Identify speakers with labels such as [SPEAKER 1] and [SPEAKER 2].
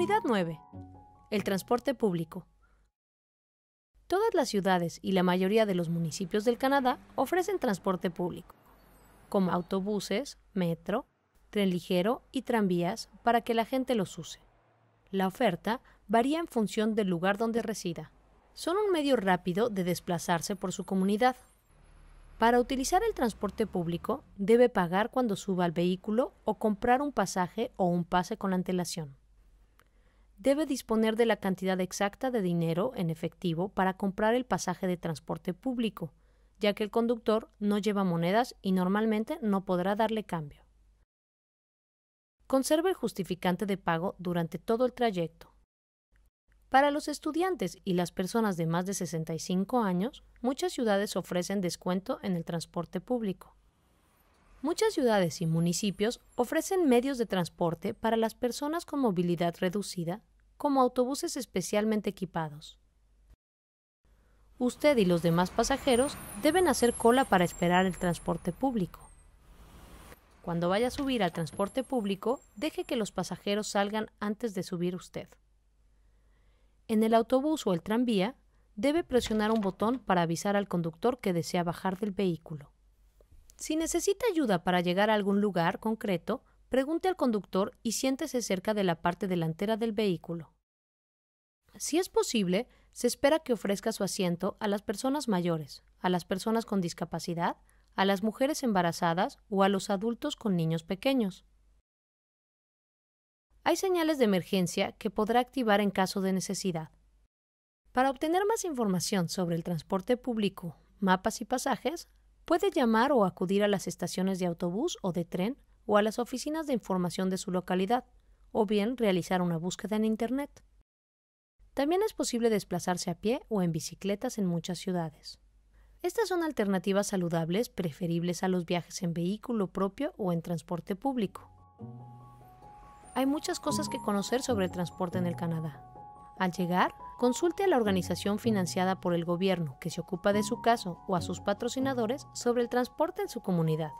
[SPEAKER 1] Unidad 9. El transporte público. Todas las ciudades y la mayoría de los municipios del Canadá ofrecen transporte público, como autobuses, metro, tren ligero y tranvías para que la gente los use. La oferta varía en función del lugar donde resida. Son un medio rápido de desplazarse por su comunidad. Para utilizar el transporte público, debe pagar cuando suba al vehículo o comprar un pasaje o un pase con antelación debe disponer de la cantidad exacta de dinero en efectivo para comprar el pasaje de transporte público, ya que el conductor no lleva monedas y normalmente no podrá darle cambio. Conserva el justificante de pago durante todo el trayecto. Para los estudiantes y las personas de más de 65 años, muchas ciudades ofrecen descuento en el transporte público. Muchas ciudades y municipios ofrecen medios de transporte para las personas con movilidad reducida como autobuses especialmente equipados. Usted y los demás pasajeros deben hacer cola para esperar el transporte público. Cuando vaya a subir al transporte público, deje que los pasajeros salgan antes de subir usted. En el autobús o el tranvía, debe presionar un botón para avisar al conductor que desea bajar del vehículo. Si necesita ayuda para llegar a algún lugar concreto, pregunte al conductor y siéntese cerca de la parte delantera del vehículo. Si es posible, se espera que ofrezca su asiento a las personas mayores, a las personas con discapacidad, a las mujeres embarazadas o a los adultos con niños pequeños. Hay señales de emergencia que podrá activar en caso de necesidad. Para obtener más información sobre el transporte público, mapas y pasajes, puede llamar o acudir a las estaciones de autobús o de tren o a las oficinas de información de su localidad, o bien realizar una búsqueda en Internet. También es posible desplazarse a pie o en bicicletas en muchas ciudades. Estas son alternativas saludables preferibles a los viajes en vehículo propio o en transporte público. Hay muchas cosas que conocer sobre el transporte en el Canadá. Al llegar, consulte a la organización financiada por el gobierno que se ocupa de su caso o a sus patrocinadores sobre el transporte en su comunidad.